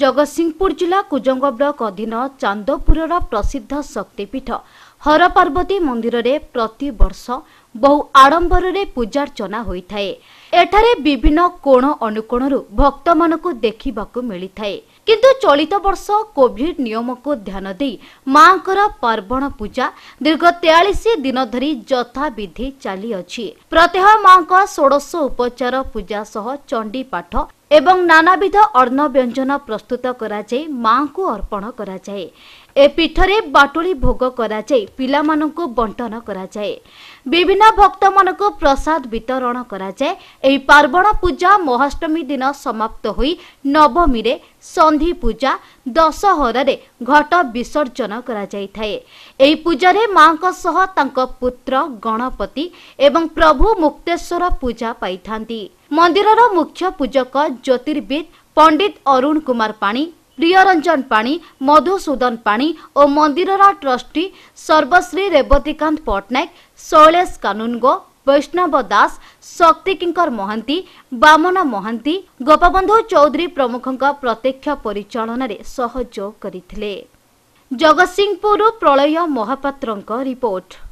जगतसिंहपुर जिल्ला कुजंग ब्लक अधीन चान्दपुर प्रसिद्ध शक्तिपीठ ହରପାର୍ବତୀ ମନ୍ଦିରରେ ପ୍ରତିବର୍ଷ ବହୁ ଆଡ଼ମ୍ବରରେ ପୂଜାର୍ଚ୍ଚନା ହୋଇଥାଏ ଏଠାରେ ବିଭିନ୍ନ କୋଣ ଅନୁକୋଣରୁ ଭକ୍ତମାନଙ୍କୁ ଦେଖିବାକୁ ମିଳିଥାଏ କିନ୍ତୁ ଚଳିତ ବର୍ଷ କୋଭିଡ ନିୟମକୁ ଧ୍ୟାନ ଦେଇ ମାଙ୍କର ପାର୍ବଣ ପୂଜା ଦୀର୍ଘ ତେୟାଳିଶ ଦିନ ଧରି ଯଥାବିଧି ଚାଲିଅଛି ପ୍ରତ୍ୟହ ମାଙ୍କ ଷୋଡ଼ଶ ଉପଚାର ପୂଜା ସହ ଚଣ୍ଡୀ ପାଠ ଏବଂ ନାନାବିଧ ଅର୍ଣ୍ଣ ବ୍ୟଞ୍ଜନ ପ୍ରସ୍ତୁତ କରାଯାଇ ମାଙ୍କୁ ଅର୍ପଣ କରାଯାଏ ଏ ପୀଠରେ ବାଟୁଳି ଭୋଗ କରାଯାଇ ପିଲାମାନଙ୍କୁ ବଣ୍ଟନ କରାଯାଏ ବିଭିନ୍ନ ଭକ୍ତମାନଙ୍କୁ ପ୍ରସାଦ ବିତରଣ କରାଯାଏ ଏହି ପାର୍ବଣ ପୂଜା ମହାଷ୍ଟମୀ ଦିନ ସମାପ୍ତ ହୋଇ ନବମୀରେ ସନ୍ଧି ପୂଜା ଦଶହରାରେ ଘଟ ବିସର୍ଜନ କରାଯାଇଥାଏ ଏହି ପୂଜାରେ ମାଙ୍କ ସହ ତାଙ୍କ ପୁତ୍ର ଗଣପତି ଏବଂ ପ୍ରଭୁ ମୁକ୍ତେଶ୍ୱର ପୂଜା ପାଇଥାନ୍ତି ମନ୍ଦିରର ମୁଖ୍ୟ ପୂଜକ ଜ୍ୟୋତିର୍ବିଦ୍ ପଣ୍ଡିତ ଅରୁଣ କୁମାର ପାଣି ପ୍ରିୟରଞ୍ଜନ ପାଣି ମଧୁସୂଦନ ପାଣି ଓ ମନ୍ଦିରର ଟ୍ରଷ୍ଟି ସର୍ବଶ୍ରୀ ରେବତୀକାନ୍ତ ପଟ୍ଟନାୟକ ଶୈଳେଶ କାନୁନଗୋ ବୈଷ୍ଣବ ଦାସ ଶକ୍ତିକିଙ୍କର ମହାନ୍ତି ବାମନ ମହାନ୍ତି ଗୋପବନ୍ଧୁ ଚୌଧୁରୀ ପ୍ରମୁଖଙ୍କ ପ୍ରତ୍ୟକ୍ଷ ପରିଚାଳନାରେ ସହଯୋଗ କରିଥିଲେ ଜଗତସିଂହପୁରରୁ ପ୍ରଳୟ ମହାପାତ୍ରଙ୍କ ରିପୋର୍ଟ